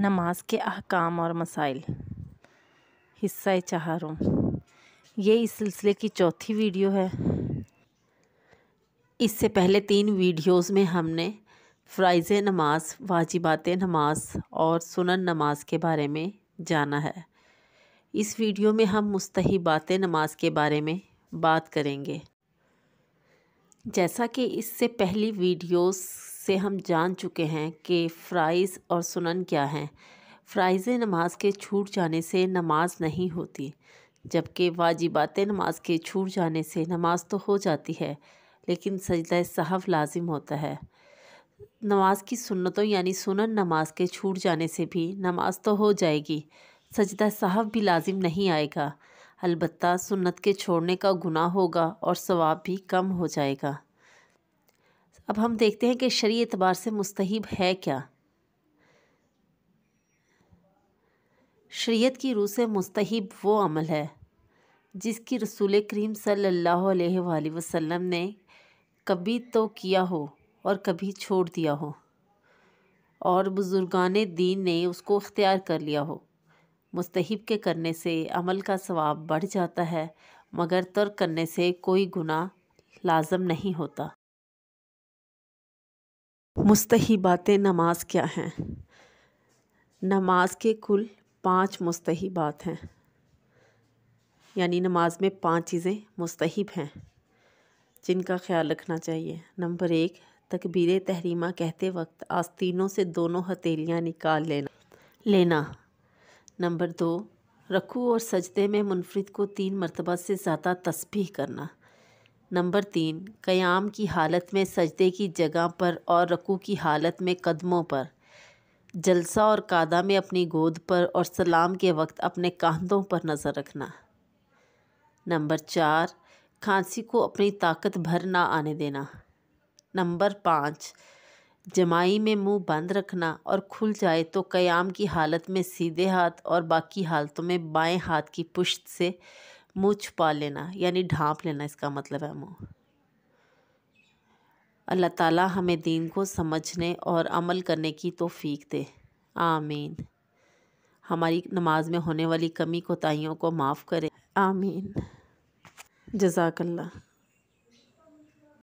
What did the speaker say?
नमाज के अहकाम और मसाइल हिस्सा चारों ये इस सिलसिले की चौथी वीडियो है इससे पहले तीन वीडियोस में हमने फ़्राइज़ नमाज वाजिबात नमाज और सुनन नमाज के बारे में जाना है इस वीडियो में हम मुस्तहिबात नमाज के बारे में बात करेंगे जैसा कि इससे पहली वीडियोस से हम जान चुके हैं कि फ़्राइज़ और सुनन क्या हैं फ़्राइज़ नमाज के छूट जाने से नमाज नहीं होती जबकि वाजिबात नमाज के छूट जाने से नमाज तो हो जाती है लेकिन सजदा साहब लाजिम होता है नमाज की सुन्नतों यानी सुनन नमाज के छूट जाने से भी नमाज तो हो जाएगी सजदा साहब भी लाजिम नहीं आएगा अलबत्त सुन्नत के छोड़ने का गुनाह होगा और सवाब भी कम हो जाएगा अब हम देखते हैं कि शरी एतबार से मुस्तहब है क्या शरीयत की रूह से मुस्तहब वो अमल है जिसकी रसूल करीम सल्लल्लाहु अलैहि वसल्लम ने कभी तो किया हो और कभी छोड़ दिया हो और बुज़ुर्गान दीन ने उसको अख्तियार कर लिया हो मुस्तहब के करने से अमल का सवाब बढ़ जाता है मगर तर्क करने से कोई गुनाह लाजम नहीं होता मुस्तबात नमाज क्या हैं नमाज के कुल पांच मुस्तबात हैं यानी नमाज में पांच चीज़ें मुस्तहब हैं जिनका ख्याल रखना चाहिए नंबर एक तकबीर तहरीमा कहते वक्त आस्तीनों से दोनों हथेलियाँ निकाल लेना लेना नंबर दो रखू और सजदे में मुनफरद को तीन मरतबा से ज़्यादा तस्बीह करना नंबर तीन क़याम की हालत में सजदे की जगह पर और रकू की हालत में कदमों पर जलसा और कादा में अपनी गोद पर और सलाम के वक्त अपने कांधों पर नज़र रखना नंबर चार खांसी को अपनी ताकत भर ना आने देना नंबर पाँच जमाई में मुंह बंद रखना और खुल जाए तो क़याम की हालत में सीधे हाथ और बाकी हालतों में बाएं हाथ की पुश्त से मुँह छुपा लेना यानी ढांप लेना इसका मतलब है मुँह अल्लाह ताला हमें दीन को समझने और अमल करने की तोफ़ीक दे आमीन हमारी नमाज में होने वाली कमी कोताहियों को माफ़ करे आमीन जजाकल्ला